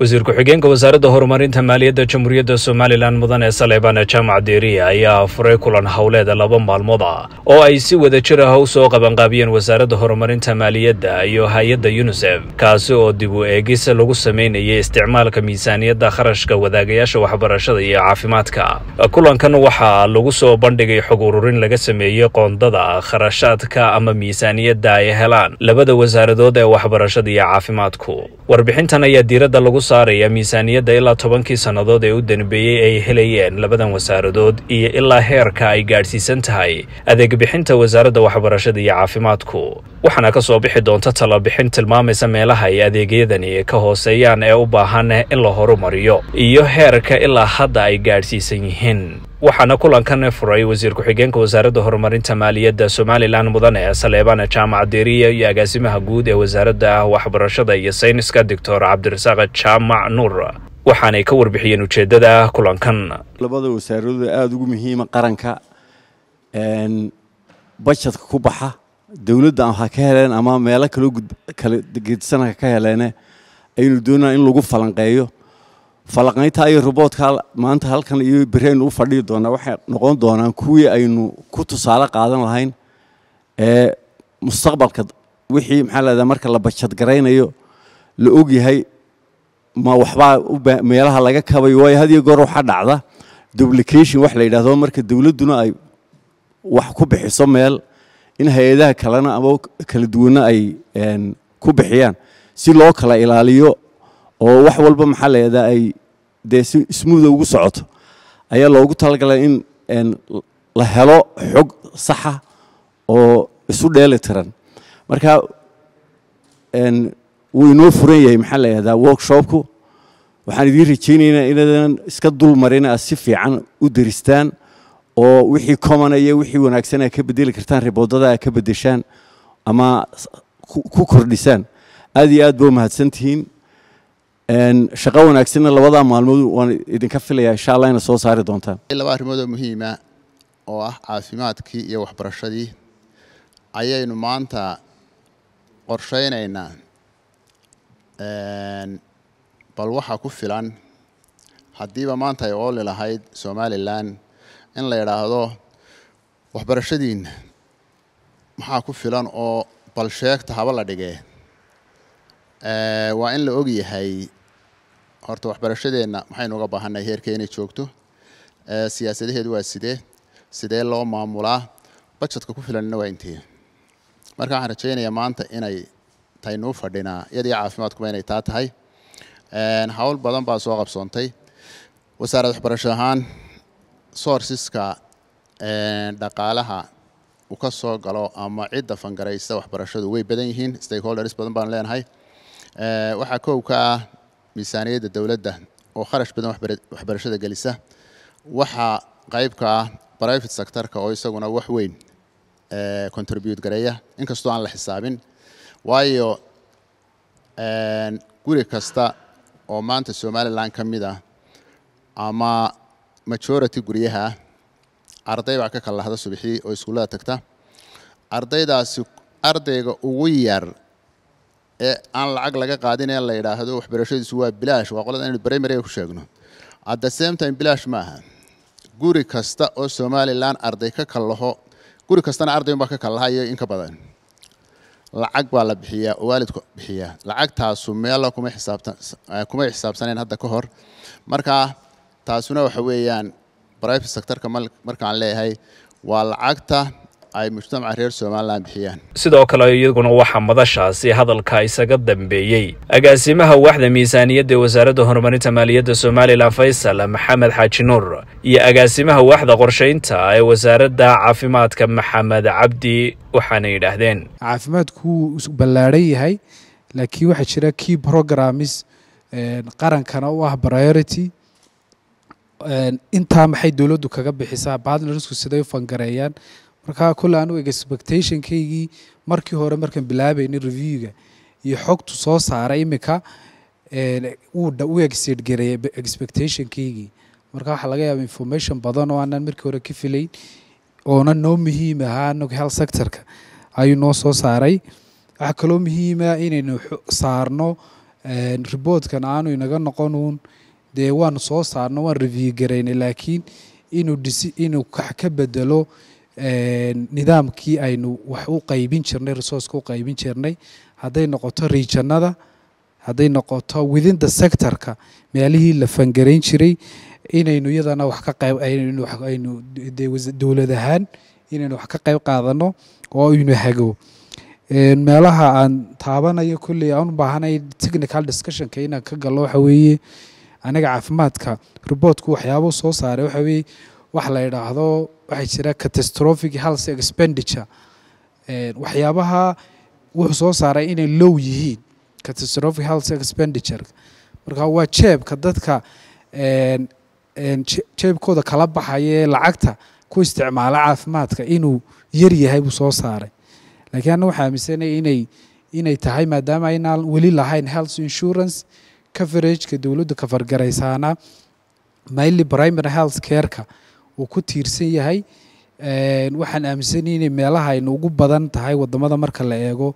wasiir ku-xigeenka wasaaradda horumarinta maaliyadda jamhuuriyadda somalilan mudane saleebaan jaamac deeriya ayaa furay kulan howleed laba maalmood ah oo ay si wada jir ah u soo qabanqaabiyeen wasaaradda horumarinta maaliyadda iyo hay-adda yunisef kaasi oo dib u eegis lagu samaynayay isticmaalka miisaaniyadda kharashka wadaagayaasha waxbarashada iyo caafimaadka kulankan waxaa lagu soo bandhigay xog ururin laga sameeyey qoondada kharashaadka ama miisaaniyadda ay helaan labada wasaaradood ee waxbarashada iyo caafimaadku warbixintan ayaa diiradda lagu saaraya miisaaniyadda ilaa tobankii sannadood ee u danbeeyey ay helayeen labadan wasaaradood iyo ilaa heerka ay gaadhsiisan tahay adeeg bixinta wasaaradda waxbarashada iyo caafimaadku waxaana ka soo bixi doonta talabixin tilmaamaysa meelaha ay adeegyadani ka hooseeyaan ee u baahan in la horumariyo iyo heerka ilaa hadda ay gaadhsiisan yihiin waxaana kulankan furay wasiir ku-xigeenka wasaaradda horumarinta maaliyadda somalilan mudan ee saleebana jaamac deriya iyo agaasimaha guud ee wasaaradda ah waxbarashada iyo sayniska doctor cabdirasaaq jaamac nuur waxaanay ka warbixiyeen ujeeddada kulankan labada wasaaradu aada ugu muhiima qaranka bajadka ku baxa dowladda ha ka heleen ama meelo kale kala geedsanaka ka heleene aynu doonaa in lagu falanqeeyo falanqaynta iyo ruboodka maanta halkan iyo bereen u fadhihi doonaa waxay noqon doonaan kuwii aynu ku tusaale qaadan lahayn ee mustaqbalka wixii maxaa leedaha marka la bajadgaraynayo la ogyahay ma waxbaa meelaha laga kabayo waayo had iyo goor waxaa dhacda duplication wax la yidhahdo marka dowladduna ay wax ku bixiso meel in hay-adaha kalena ama kala duwanna ay ku bixiyaan si loo kala ilaaliyo oo wax walba maxaa la ay dee si smuuda ugu socoto ayaa loogu talagalay in la helo xog saxa oo isu dheeli tiran marka wuu inoo furan yahay maxaa layihahdaa workshopku waxaan idiin rajeynaynaa inaadan iska dul marin aad si fiican u deristaan oo wixii commona iyo wixii wanaagsan aad ka bedeli kartaan riboodada aad ka bedeshaan ama ku kordhisaan aad iyo aad ba u mahadsantihiin shaqo wanaagsanna labadaa maalmood waan idinka filaya insha allah ina soo saari doontaan laba arrimoodoo muhiima oo ah caafimaadkii iyo waxbarashadii ayaynu maanta qorshaynaynaa bal waxaa ku filan haddiiba maanta ay ooli lahayd somalilan in la yidhaahdo waxbarashadiinna maxaa ku filan oo bal sheegta haba la dhigee waa in la og yahay horta waxbarashadeenna maxaynu uga baahanay heerka inay joogto eh, siyaasadaheedu waa sidee sidee loo maamulaa bajadka ku filanina waa intee marka waxaan rajaynayaa maanta inay taynuu fadhinaa iyadaiyo caafimaadkuba inay taa tahay hawl badan baa soo qabsoontay wasaaradda waxbarasho ahaan soorsiska dhaqaalaha u ka soo galo ama cidda fangaraysa waxbarashadu way badan yihiin stakeholders badan baan leenahay eh, waxaa kow ah miisaaniyadda dowladda oo kharash badan waxbarashada gelisa waxaa qayb ka ah brivate sectorka oo isaguna wax weyn eh, contribute gareeya inkastoo aan la xisaabin waayo eh, guri kasta oo maanta somalilan ka mid ah ama majority guryaha arday baa ka kala lahda subixii oo iskuullada tagta ardaydaasi ardayga ugu yar ee aan lacag laga qaadin ee la yidhaahdo waxbarashadiisu waa bilaash waa qolada inaynu brimary ku sheegno at the same time bilaash ma aha guri kasta oo somalilan arday ka kallaho guri kastana arday unbaa ka kallahayo in ka badan lacag baa la bixiyaa oo waalidku bixiyaa lacagtaasu meella kuma xisaabtan kumay xisaabsaneen hadda ka hor markaa taasuna waxa weeyaan private sectorka markaan leeyahay waa lacagta ay mujtamaca reer somalilan bixiyaan sidoo kale iyaguna waxaa madashaasi hadalka isaga dambeeyey agaasimaha waaxda miisaaniyadda ee wasaaradda horumarinta maaliyadda somalilan faysal maxamed xaaji nuur iyo agaasimaha waaxda qorshaynta ee wasaaradda caafimaadka maxamed cabdi waxaana yidhaahdeen caafimaadku wuu ballaadhan yahay laakiin waxaa jira key programs eh, qarankana u ah priority eh, intaa maxay dowladdu kaga bixisaa partnersku siday u fangareeyaan markaa kole anigu expectationkaygii markii hore markaan bilaabayna reviewga iyo xogtu soo saaray imika wuu exceed gareeyay expectationkaygii marka waxaa laga yaaba information badan oo aanan markii hore ka filayn oona noo muhiim ahaa anagu health sectorka ayuu noo soo saaray waxaa kaloo muhiima inaynu saarno riboortkan aanu inaga noqonuun dee waanu soo saarno waan review garaynay laakiin inuu inuu ka bedelo nidaamkii aynu wax u qaybin jirnay resourceka u qaybin jirnay hadday noqoto riijanada hadday noqoto within the sectorka meelihii la fangarayn jiray inaynu iyadana wax ka qayb aynu dowlad ahaan inaynu wax ka qayb qaadano oo aynu hago meelaha aan taabanayo kolley aan u baahanay technical discussionka inaan ka gallo waxa weeye anaga caafimaadka riboortku waxyaabuu soo saaray waxa weeye waxa la yidhaahdo waxaa jira catastrophic health expenditure waxyaabaha wuxuu soo saaray inay low yihiin catastrophic health expenditure marka waa jeebka dadka jeebkooda kala baxaya ee lacagta ku isticmaala caafimaadka inuu yar yahay buu soo saaray laakiin anna waxaa aaminsanaya inay inay tahay maadaama aynaan weli lahayn health insurance coverageka dowladda kafargaraysaana mainly primary health careka uu ku tiirsan yahay waxaan aaminsaniy inay meelaha aynu ugu badan tahay wadamada marka la eego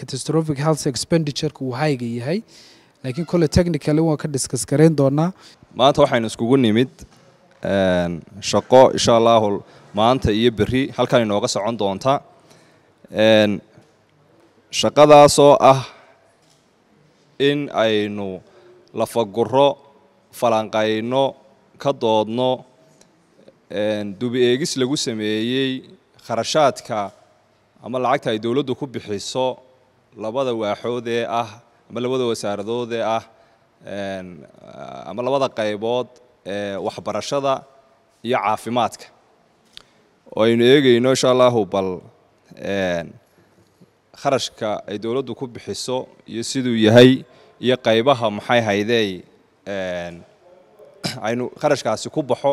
catastrophic health expenditureka uu hayga yahay laakiin kole technically waan ka diskas garayn doonaa maanta waxaynu iskugu nimid shaqo insha allaahu maanta iyo beri halkan inooga socon doonta shaqadaasoo ah in aynu lafaguro falanqayno ka doodno dubi eegis lagu sameeyey kharashaadka ama lacagta ay dowladdu ku bixiso labada waaxood ee ah ama labada wasaaradood ee ah ama labada qaybood ee waxbarashada iyo caafimaadka oo aynu eegayno insha allahu bal kharashka ay dowladdu ku bixiso iyo siduu yahay iyo qaybaha maxay hayday aynu kharashkaasi ku baxo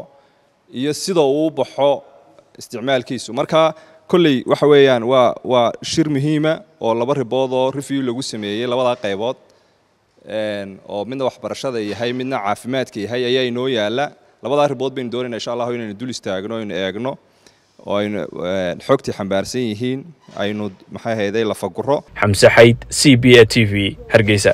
iyo sida uu baxo isticmaalkiisu marka kolley waxa weeyaan waa waa shir muhiima oo laba riboodoo review lagu sameeyey labadaa qaybood oo midna waxbarashada yahay midna caafimaadka yahay ayaa inoo yaala labadaa ribood baynu doonayna insha allahu inaynu dul istaagno aynu eegno oo aynu xogtii xambaarsan yihiin aynu maxay hayday lafaguro xamse xayd c b a t v hargeysa